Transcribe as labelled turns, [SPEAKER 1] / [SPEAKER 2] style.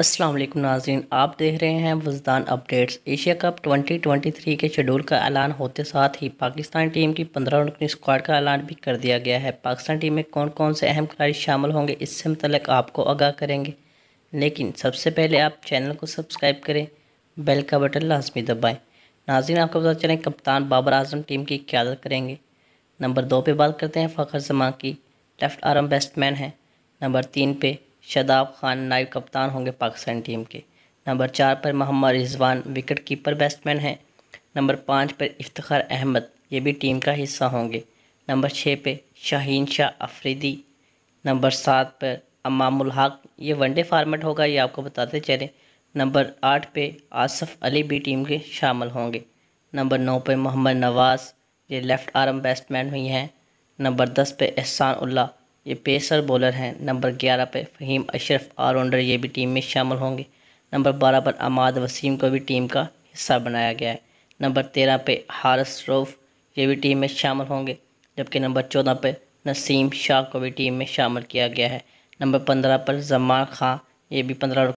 [SPEAKER 1] अस्सलाम वालेकुम नाजरीन आप देख रहे हैं वजदान अपडेट्स एशिया कप 2023 के शेड्यूल का ऐलान होते साथ ही पाकिस्तान टीम की पंद्रह रन स्क्वाड का ऐलान भी कर दिया गया है पाकिस्तान टीम में कौन कौन से अहम खिलाड़ी शामिल होंगे इससे मतलब आपको आगाह करेंगे लेकिन सबसे पहले आप चैनल को सब्सक्राइब करें बेल का बटन लाजमी दबाएँ नाजीन आपको पता चलें कप्तान बाबर आजम टीम की क्यादत करेंगे नंबर दो पर बात करते हैं फ़खर जमा की लेफ़्ट आर्म बैट्समैन है नंबर तीन पे शदाब खान नायब कप्तान होंगे पाकिस्तान टीम के नंबर चार पर Mohammad Rizwan wicket keeper batsman हैं नंबर पाँच पर इफ्तार अहमद ये भी टीम का हिस्सा होंगे नंबर छः पर शाहीन शाह अफरीदी नंबर सात पर अमामुल हक ये वनडे फार्मेट होगा ये आपको बताते चले नंबर आठ पे आसफ़ अली भी टीम के शामिल होंगे नंबर नौ पे मोहम्मद नवाज़ ये लेफ़्ट आर्म बैट्समैन हुई हैं नंबर दस पे एहसान उल्ला ये पेसर बॉलर हैं नंबर ग्यारह पर फ़हीम अशरफ ऑलराउंडर ये भी टीम में शामिल होंगे नंबर बारह पर अमाद वसीम को भी टीम का हिस्सा बनाया गया है नंबर तेरह पे हारस रोफ़ ये भी टीम में शामिल होंगे जबकि नंबर चौदह पर नसीम शाह को भी टीम में शामिल किया गया है नंबर पंद्रह पर जमान खां ये भी पंद्रह